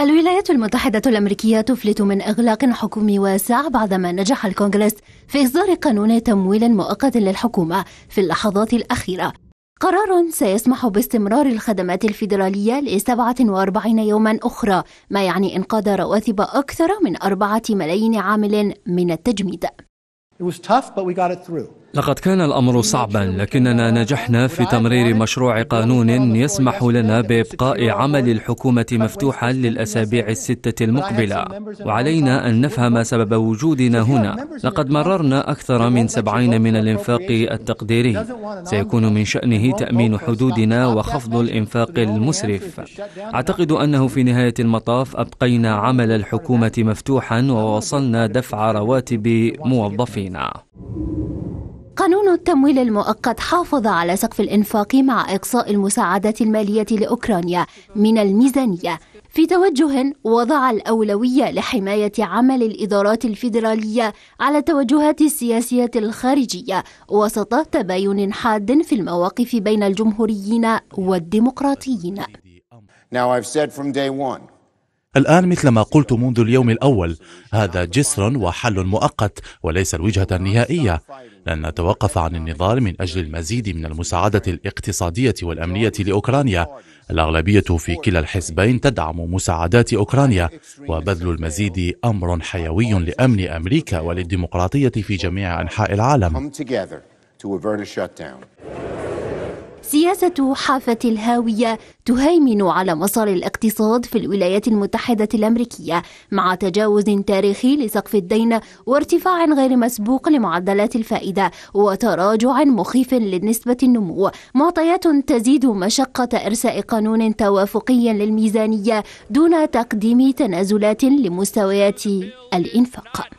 الولايات المتحدة الأمريكية تفلت من إغلاق حكومي واسع بعدما نجح الكونغرس في إصدار قانون تمويل مؤقت للحكومة في اللحظات الأخيرة قرار سيسمح باستمرار الخدمات الفيدرالية ل 47 يوما أخرى ما يعني إنقاذ رواتب أكثر من 4 ملايين عامل من التجميد It was tough, but we got it through. لقد كان الأمر صعبا لكننا نجحنا في تمرير مشروع قانون يسمح لنا بإبقاء عمل الحكومة مفتوحا للأسابيع الستة المقبلة وعلينا أن نفهم سبب وجودنا هنا لقد مررنا أكثر من سبعين من الإنفاق التقديري سيكون من شأنه تأمين حدودنا وخفض الإنفاق المسرف أعتقد أنه في نهاية المطاف أبقينا عمل الحكومة مفتوحا ووصلنا دفع رواتب موظفينا قانون التمويل المؤقت حافظ على سقف الإنفاق مع إقصاء المساعدات المالية لأوكرانيا من الميزانية في توجه وضع الأولوية لحماية عمل الإدارات الفيدرالية على التوجهات السياسية الخارجية وسط تباين حاد في المواقف بين الجمهوريين والديمقراطيين. Now I've said from day one, الآن مثل ما قلت منذ اليوم الأول هذا جسر وحل مؤقت وليس الوجهة النهائية لن نتوقف عن النضال من أجل المزيد من المساعدة الاقتصادية والأمنية لأوكرانيا الأغلبية في كلا الحزبين تدعم مساعدات أوكرانيا وبذل المزيد أمر حيوي لأمن أمريكا وللديمقراطية في جميع أنحاء العالم سياسة حافة الهاوية تهيمن على مسار الاقتصاد في الولايات المتحدة الأمريكية مع تجاوز تاريخي لسقف الدين وارتفاع غير مسبوق لمعدلات الفائدة وتراجع مخيف لنسبة النمو معطيات تزيد مشقة إرساء قانون توافقي للميزانية دون تقديم تنازلات لمستويات الإنفاق